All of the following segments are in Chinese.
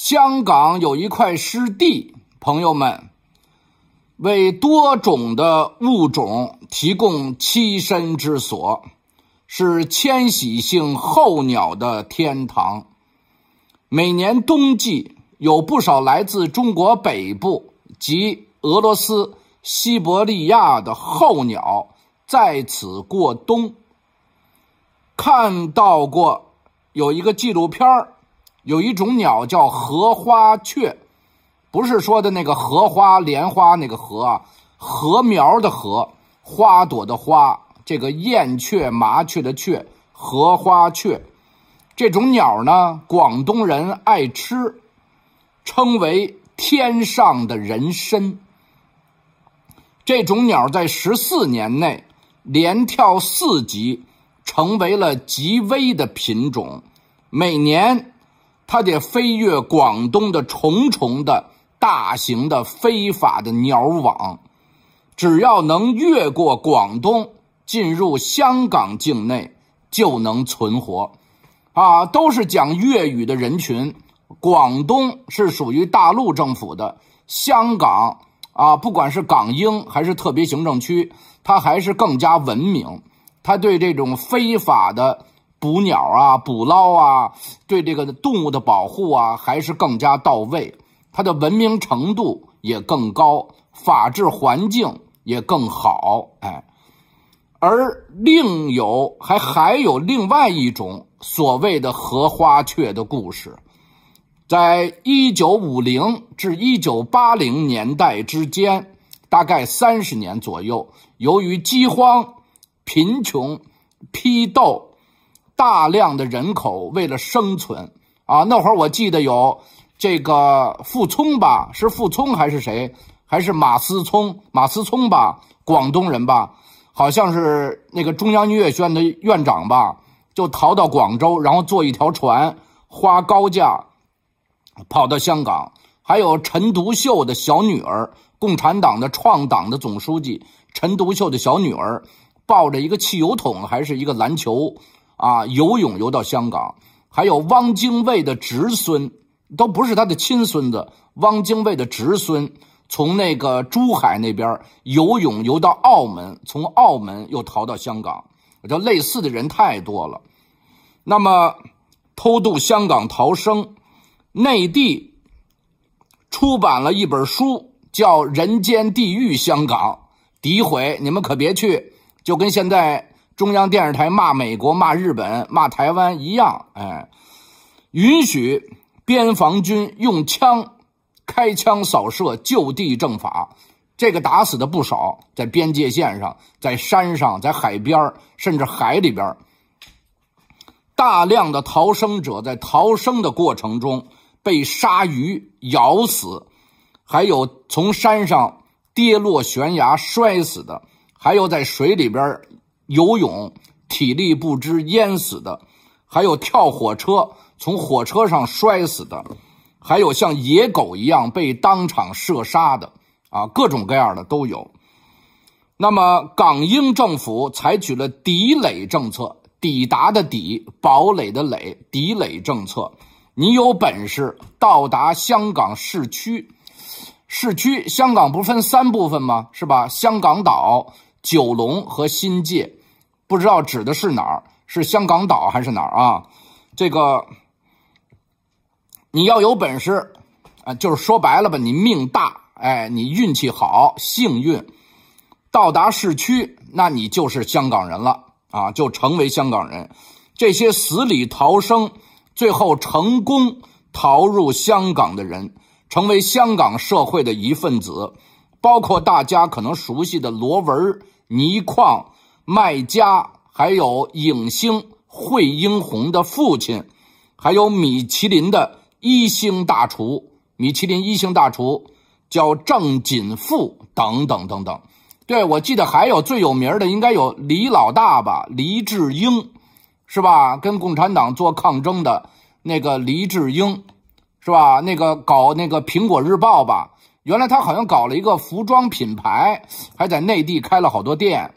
香港有一块湿地，朋友们为多种的物种提供栖身之所，是迁徙性候鸟的天堂。每年冬季，有不少来自中国北部及俄罗斯西伯利亚的候鸟在此过冬。看到过有一个纪录片儿。有一种鸟叫荷花雀，不是说的那个荷花、莲花那个荷啊，禾苗的禾，花朵的花。这个燕雀、麻雀的雀，荷花雀这种鸟呢，广东人爱吃，称为天上的人参。这种鸟在十四年内连跳四级，成为了极危的品种，每年。它得飞越广东的重重的大型的非法的鸟网，只要能越过广东进入香港境内，就能存活。啊，都是讲粤语的人群。广东是属于大陆政府的，香港啊，不管是港英还是特别行政区，它还是更加文明。它对这种非法的。捕鸟啊，捕捞啊，对这个动物的保护啊，还是更加到位，它的文明程度也更高，法治环境也更好。哎，而另有还还有另外一种所谓的荷花雀的故事，在一九五零至一九八零年代之间，大概三十年左右，由于饥荒、贫穷、批斗。大量的人口为了生存，啊，那会儿我记得有这个傅聪吧，是傅聪还是谁？还是马思聪？马思聪吧，广东人吧，好像是那个中央音乐学院的院长吧，就逃到广州，然后坐一条船，花高价跑到香港。还有陈独秀的小女儿，共产党的创党的总书记陈独秀的小女儿，抱着一个汽油桶，还是一个篮球。啊，游泳游到香港，还有汪精卫的侄孙，都不是他的亲孙子。汪精卫的侄孙从那个珠海那边游泳游到澳门，从澳门又逃到香港。我类似的人太多了。那么，偷渡香港逃生，内地出版了一本书叫《人间地狱香港》，诋毁你们可别去，就跟现在。中央电视台骂美国、骂日本、骂台湾一样，哎，允许边防军用枪开枪扫射，就地正法。这个打死的不少，在边界线上、在山上、在海边甚至海里边大量的逃生者在逃生的过程中被鲨鱼咬死，还有从山上跌落悬崖摔死的，还有在水里边游泳体力不支淹死的，还有跳火车从火车上摔死的，还有像野狗一样被当场射杀的，啊，各种各样的都有。那么港英政府采取了抵垒政策，抵达的抵，堡垒的垒，抵垒政策。你有本事到达香港市区，市区香港不分三部分吗？是吧？香港岛、九龙和新界。不知道指的是哪儿，是香港岛还是哪儿啊？这个你要有本事啊，就是说白了吧，你命大，哎，你运气好，幸运到达市区，那你就是香港人了啊，就成为香港人。这些死里逃生，最后成功逃入香港的人，成为香港社会的一份子，包括大家可能熟悉的罗文、倪匡。麦家，还有影星惠英红的父亲，还有米其林的一星大厨，米其林一星大厨叫郑锦富，等等等等。对，我记得还有最有名的，应该有李老大吧，黎志英，是吧？跟共产党做抗争的那个黎志英，是吧？那个搞那个苹果日报吧，原来他好像搞了一个服装品牌，还在内地开了好多店。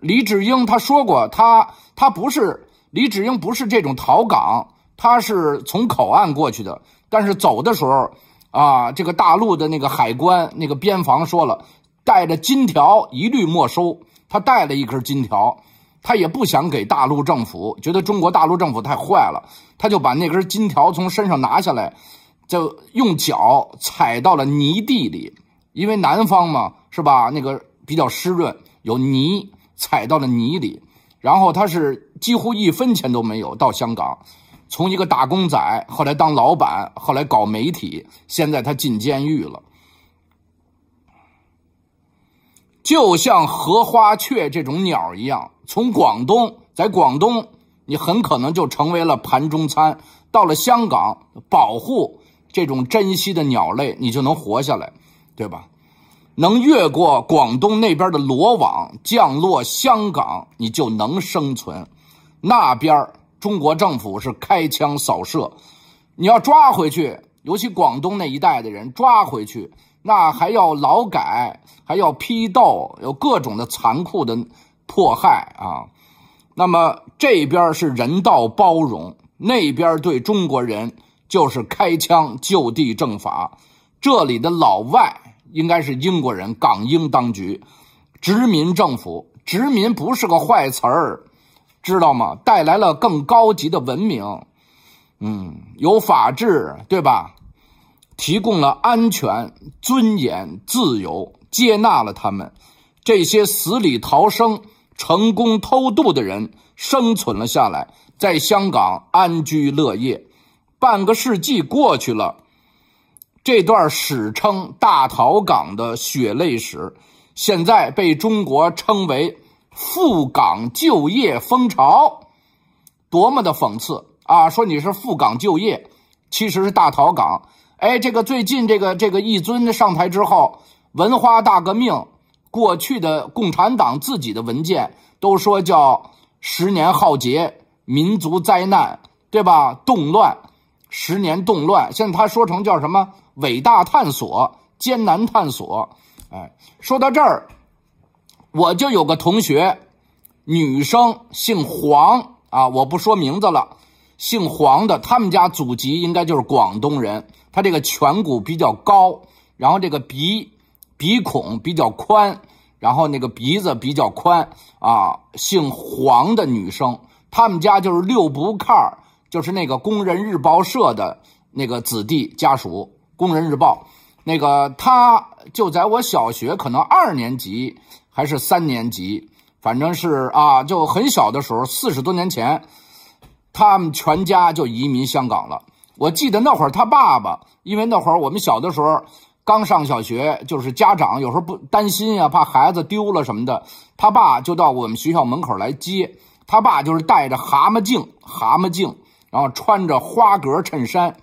李志英他说过，他他不是李志英，不是这种逃港，他是从口岸过去的。但是走的时候，啊，这个大陆的那个海关、那个边防说了，带着金条一律没收。他带了一根金条，他也不想给大陆政府，觉得中国大陆政府太坏了，他就把那根金条从身上拿下来，就用脚踩到了泥地里，因为南方嘛，是吧？那个比较湿润，有泥。踩到了泥里，然后他是几乎一分钱都没有到香港，从一个打工仔，后来当老板，后来搞媒体，现在他进监狱了。就像荷花雀这种鸟一样，从广东，在广东你很可能就成为了盘中餐，到了香港，保护这种珍稀的鸟类，你就能活下来，对吧？能越过广东那边的罗网降落香港，你就能生存。那边中国政府是开枪扫射，你要抓回去，尤其广东那一带的人抓回去，那还要劳改，还要批斗，有各种的残酷的迫害啊。那么这边是人道包容，那边对中国人就是开枪就地正法。这里的老外。应该是英国人，港英当局、殖民政府，殖民不是个坏词儿，知道吗？带来了更高级的文明，嗯，有法治，对吧？提供了安全、尊严、自由，接纳了他们这些死里逃生、成功偷渡的人，生存了下来，在香港安居乐业。半个世纪过去了。这段史称大逃港的血泪史，现在被中国称为赴港就业风潮，多么的讽刺啊！说你是赴港就业，其实是大逃港。哎，这个最近这个这个一尊上台之后，文化大革命过去的共产党自己的文件都说叫十年浩劫、民族灾难，对吧？动乱。十年动乱，现在他说成叫什么伟大探索、艰难探索。哎，说到这儿，我就有个同学，女生，姓黄啊，我不说名字了，姓黄的，他们家祖籍应该就是广东人。他这个颧骨比较高，然后这个鼻鼻孔比较宽，然后那个鼻子比较宽啊。姓黄的女生，他们家就是六不靠儿。就是那个工人日报社的那个子弟家属，工人日报，那个他就在我小学可能二年级还是三年级，反正是啊，就很小的时候，四十多年前，他们全家就移民香港了。我记得那会儿他爸爸，因为那会儿我们小的时候刚上小学，就是家长有时候不担心呀，怕孩子丢了什么的，他爸就到我们学校门口来接。他爸就是戴着蛤蟆镜，蛤蟆镜。然后穿着花格衬衫，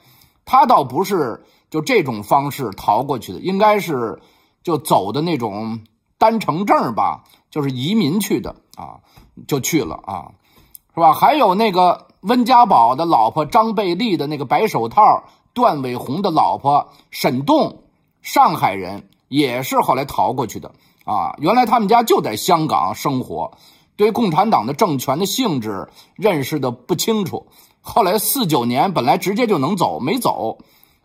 他倒不是就这种方式逃过去的，应该是就走的那种单程证吧，就是移民去的啊，就去了啊，是吧？还有那个温家宝的老婆张贝利的那个白手套，段伟宏的老婆沈栋，上海人，也是后来逃过去的啊，原来他们家就在香港生活，对共产党的政权的性质认识的不清楚。后来四九年本来直接就能走，没走，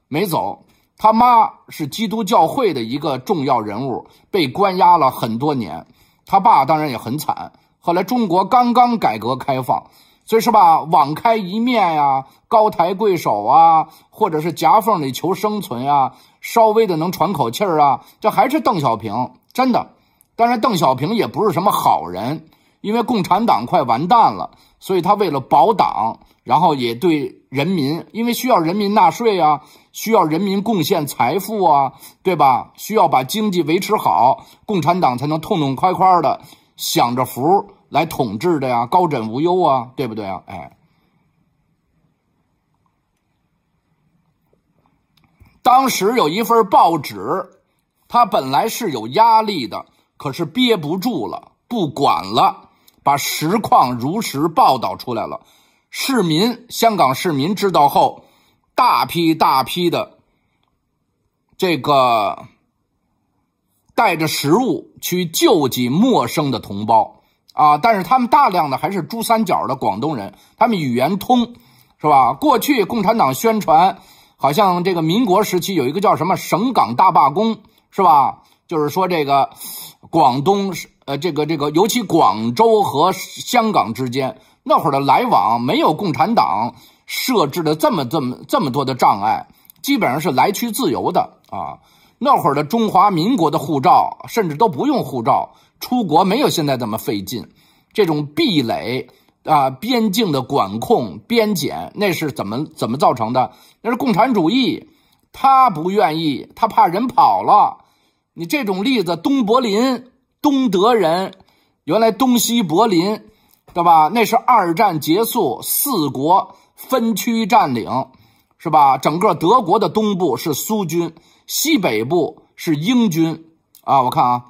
没走。他妈是基督教会的一个重要人物，被关押了很多年。他爸当然也很惨。后来中国刚刚改革开放，所以是吧，网开一面呀，高抬贵手啊，或者是夹缝里求生存呀，稍微的能喘口气儿啊，这还是邓小平真的。当然，邓小平也不是什么好人。因为共产党快完蛋了，所以他为了保党，然后也对人民，因为需要人民纳税啊，需要人民贡献财富啊，对吧？需要把经济维持好，共产党才能痛痛快快的享着福来统治的呀，高枕无忧啊，对不对啊？哎，当时有一份报纸，他本来是有压力的，可是憋不住了，不管了。把实况如实报道出来了，市民，香港市民知道后，大批大批的，这个带着食物去救济陌生的同胞啊！但是他们大量的还是珠三角的广东人，他们语言通，是吧？过去共产党宣传，好像这个民国时期有一个叫什么“省港大罢工”，是吧？就是说这个广东是。呃，这个这个，尤其广州和香港之间，那会儿的来往没有共产党设置的这么这么这么多的障碍，基本上是来去自由的啊。那会儿的中华民国的护照，甚至都不用护照出国，没有现在这么费劲。这种壁垒啊，边境的管控、边检，那是怎么怎么造成的？那是共产主义，他不愿意，他怕人跑了。你这种例子，东柏林。东德人，原来东西柏林，对吧？那是二战结束，四国分区占领，是吧？整个德国的东部是苏军，西北部是英军，啊，我看啊，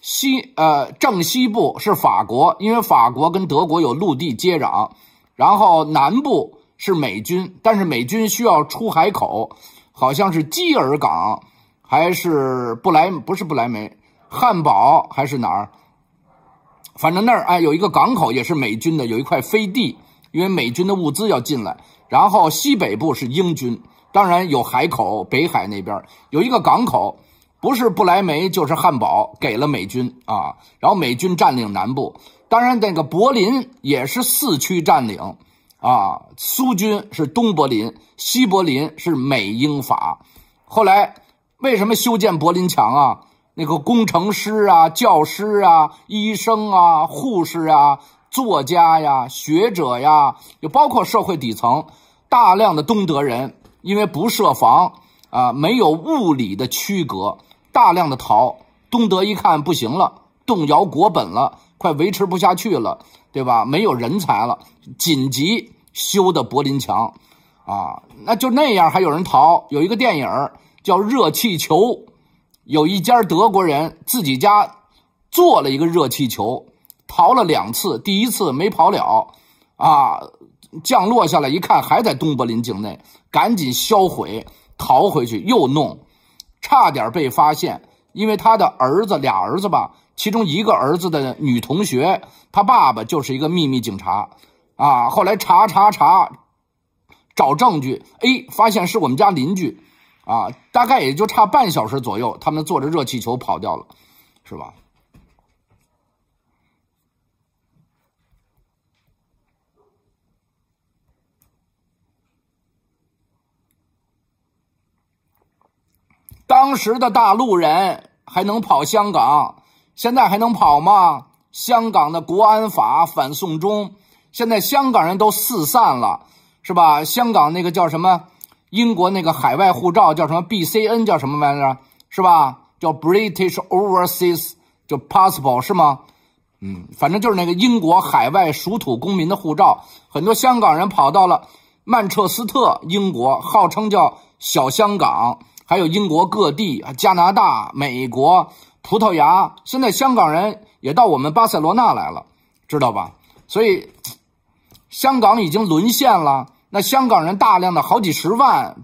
西呃正西部是法国，因为法国跟德国有陆地接壤，然后南部是美军，但是美军需要出海口，好像是基尔港，还是不来不是不来梅。汉堡还是哪儿？反正那儿哎有一个港口，也是美军的，有一块飞地，因为美军的物资要进来。然后西北部是英军，当然有海口北海那边有一个港口，不是不来梅就是汉堡，给了美军啊。然后美军占领南部，当然那个柏林也是四区占领，啊，苏军是东柏林，西柏林是美英法。后来为什么修建柏林墙啊？那个工程师啊，教师啊，医生啊，护士啊，作家呀，学者呀，就包括社会底层，大量的东德人，因为不设防啊，没有物理的区隔，大量的逃。东德一看不行了，动摇国本了，快维持不下去了，对吧？没有人才了，紧急修的柏林墙，啊，那就那样还有人逃。有一个电影叫《热气球》。有一家德国人自己家做了一个热气球，逃了两次，第一次没跑了，啊，降落下来一看还在东柏林境内，赶紧销毁，逃回去又弄，差点被发现，因为他的儿子俩儿子吧，其中一个儿子的女同学，他爸爸就是一个秘密警察，啊，后来查查查，找证据，哎，发现是我们家邻居。啊，大概也就差半小时左右，他们坐着热气球跑掉了，是吧？当时的大陆人还能跑香港，现在还能跑吗？香港的国安法反送中，现在香港人都四散了，是吧？香港那个叫什么？英国那个海外护照叫什么？B C N 叫什么玩意儿？是吧？叫 British Overseas 就 Passport 是吗？嗯，反正就是那个英国海外属土公民的护照。很多香港人跑到了曼彻斯特，英国号称叫“小香港”，还有英国各地、加拿大、美国、葡萄牙。现在香港人也到我们巴塞罗那来了，知道吧？所以，香港已经沦陷了。那香港人大量的好几十万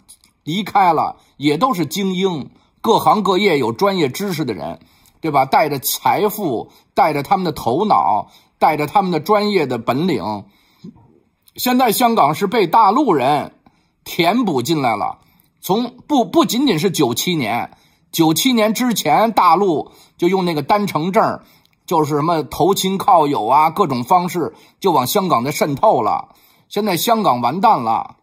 离开了，也都是精英，各行各业有专业知识的人，对吧？带着财富，带着他们的头脑，带着他们的专业的本领。现在香港是被大陆人填补进来了，从不不仅仅是九七年，九七年之前大陆就用那个单程证，就是什么投亲靠友啊，各种方式就往香港的渗透了。现在香港完蛋了。